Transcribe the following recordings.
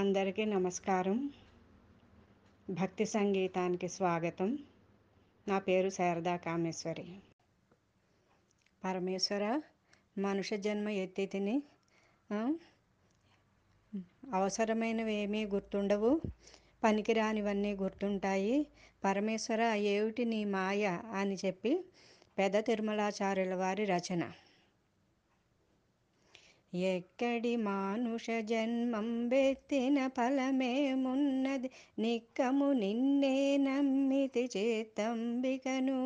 అందరికీ నమస్కారం భక్తి సంగీతానికి స్వాగతం నా పేరు శారదా కామేశ్వరి పరమేశ్వర మనుష్య జన్మ ఎత్తితిని అవసరమైనవి ఏమీ గుర్తుండవు పనికిరానివన్నీ గుర్తుంటాయి పరమేశ్వర ఏమిటి నీ మాయ అని చెప్పి పెద్ద తిరుమలాచార్యుల వారి రచన ఎక్కడి మానుష జన్మంబెత్తిన ఫలమేమున్నది నిక్కము నిన్నే నమ్మితి బికను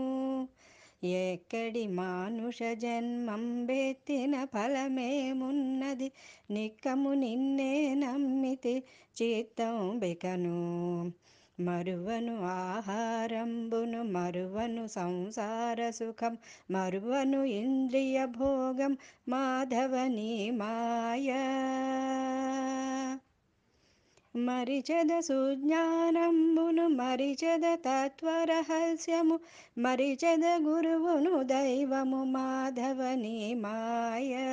ఎక్కడి మానుష జన్మంబెత్తిన ఫలమేమున్నది నిక్కము నిన్నే నమ్మితి బికను మరువను ఆహారంబును మరువను సంసార సుఖం మరువను ఇంద్రియ భోగం మాధవని మాయ మరిచద సుజ్ఞానమును మరిచద తత్వరహస్యము మరిచద గురువును దైవము మాధవని మాయా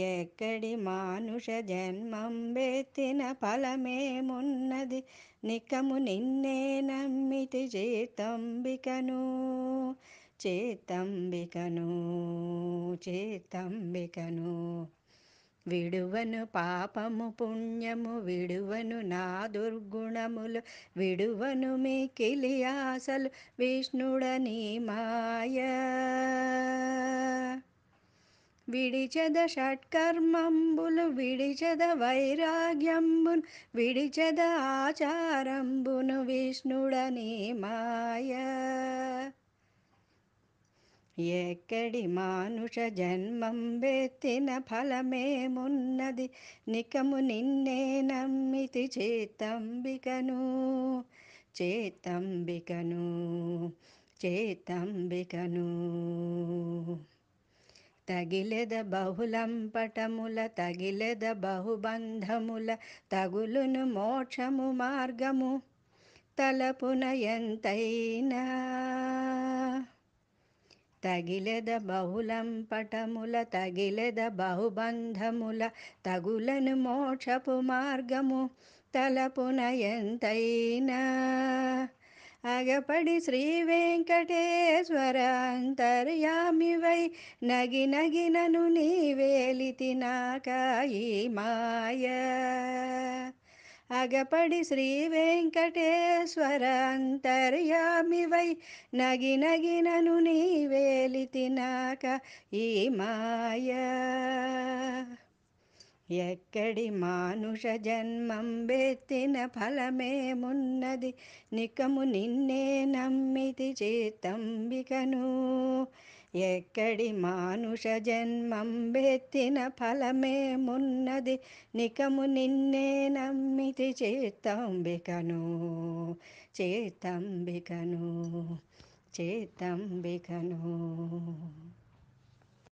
ఎక్కడి మానుష జన్మం జన్మంబెత్తిన ఫలమేమున్నది నికము నిన్నే నమ్మితి చేతంబికను చేతంబికను చేతంబికను విడువను పాపము పుణ్యము విడువను నా దుర్గుణములు విడువను మికిలి ఆశలు విష్ణుడని మాయ విడిచద షట్కర్మంబులు విడిచెద వైరాగ్యంబును విడిచెద ఆచారంబును విష్ణుడని మాయ ఎక్కడి మానుష జన్మం బెత్తిన ఫలమేమున్నది నికము నిన్నే నమ్మితి చేతంబికను చేతంబికను చేతంబికను తగిలెద బహుళంపటముల తగిలెద బహుబంధముల తగులును మోక్షము మార్గము తలపున ఎంతైనా తగిలెద పటముల తగిలెద బహుబంధముల తగులను మోక్షపు మార్గము తలపున ఎంతైనా అగపడి శ్రీ వెంకటేశ్వర వెంకటేశ్వరాంతర్యామివై నగి నగినను నీవేలితి నాకాయి మాయ అగపడి శ్రీ వెంకటేశ్వర వెంకటేశ్వరాంతర్యామివై నగి నగినను నీవేలితి నాక ఈ మాయ ఎక్కడి మానుష జన్మం ఫలమే ఫలమేమున్నది నికము నిన్నే నమ్మితి చేతంబికను ఎక్కడి మానుష జన్మం జన్మంబెత్తిన ఫలమేమున్నది నికము నిన్నే నమ్మితి చేతంబికను చేతంబికను చేతంబికను